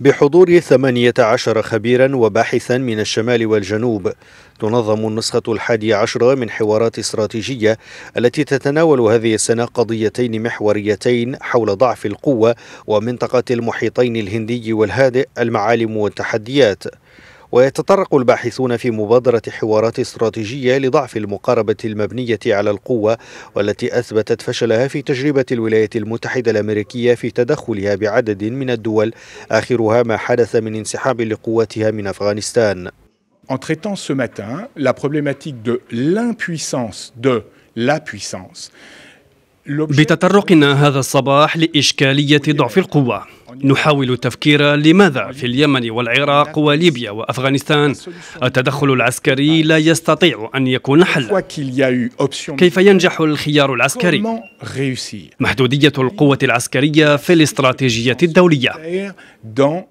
بحضور 18 خبيرا وباحثا من الشمال والجنوب تنظم النسخة الحادية عشرة من حوارات استراتيجية التي تتناول هذه السنة قضيتين محوريتين حول ضعف القوة ومنطقة المحيطين الهندي والهادئ المعالم والتحديات ويتطرق الباحثون في مبادرة حوارات استراتيجية لضعف المقاربة المبنية على القوة والتي أثبتت فشلها في تجربة الولايات المتحدة الأمريكية في تدخلها بعدد من الدول آخرها ما حدث من انسحاب لقوتها من أفغانستان. En traitant ce matin la problématique de l'impuissance de la puissance, بتطرقنا هذا الصباح لإشكالية ضعف القوة نحاول التفكير لماذا في اليمن والعراق وليبيا وافغانستان التدخل العسكري لا يستطيع ان يكون حلا كيف ينجح الخيار العسكري محدوديه القوه العسكريه في الاستراتيجيه الدوليه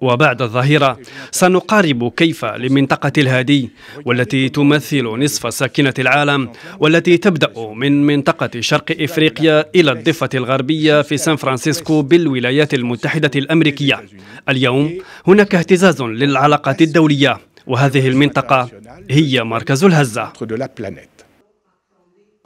وبعد الظهيره سنقارب كيف لمنطقه الهادي والتي تمثل نصف ساكنه العالم والتي تبدا من منطقه شرق افريقيا الى الضفه الغربيه في سان فرانسيسكو بالولايات المتحده الامريكيه الأمريكية اليوم هناك اهتزاز للعلاقات الدولية وهذه المنطقة هي مركز الهزة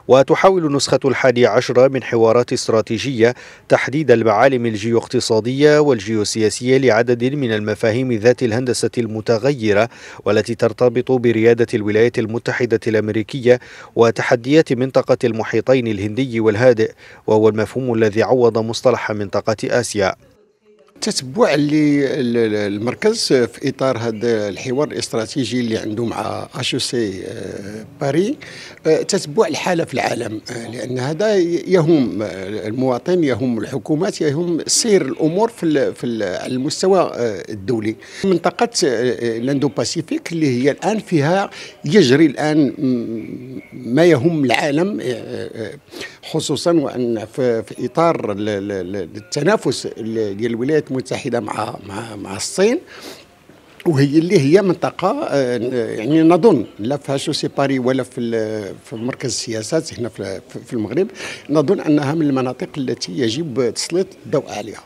وتحاول النسخة الحادي عشرة من حوارات استراتيجية تحديد المعالم الجيواقتصادية والجيوسياسية لعدد من المفاهيم ذات الهندسة المتغيرة والتي ترتبط بريادة الولايات المتحدة الأمريكية وتحديات منطقة المحيطين الهندي والهادئ وهو المفهوم الذي عوض مصطلح منطقة آسيا التتبع اللي المركز في اطار هذا الحوار الاستراتيجي اللي عنده مع سي آه، باري آه، تتبع الحاله في العالم آه، لان هذا يهم المواطن يهم الحكومات يهم سير الامور في على المستوى الدولي منطقه الاندو باسيفيك اللي هي الان فيها يجري الان ما يهم العالم خصوصا وان في اطار التنافس ديال الولايات المتحده مع مع مع الصين وهي اللي هي منطقة آه، يعني نظن لا في باري ولا في في مركز السياسات هنا في المغرب نظن أنها من المناطق التي يجب تسليط الضوء عليها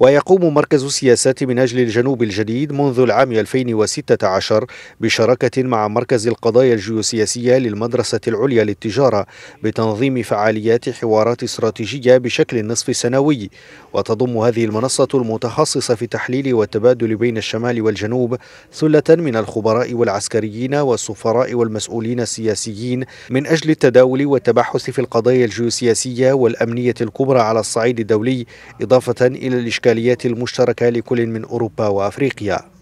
ويقوم مركز السياسات من أجل الجنوب الجديد منذ العام 2016 بشراكة مع مركز القضايا الجيوسياسية للمدرسة العليا للتجارة بتنظيم فعاليات حوارات استراتيجية بشكل نصف سنوي وتضم هذه المنصة المتخصصة في تحليل والتبادل بين الشمال والجنوب ثلة من الخبراء والعسكريين والسفراء والمسؤولين السياسيين من أجل التداول والتبحث في القضايا الجيوسياسية والأمنية الكبرى على الصعيد الدولي إضافة إلى الإشكال الإشكاليات المشتركة لكل من أوروبا وأفريقيا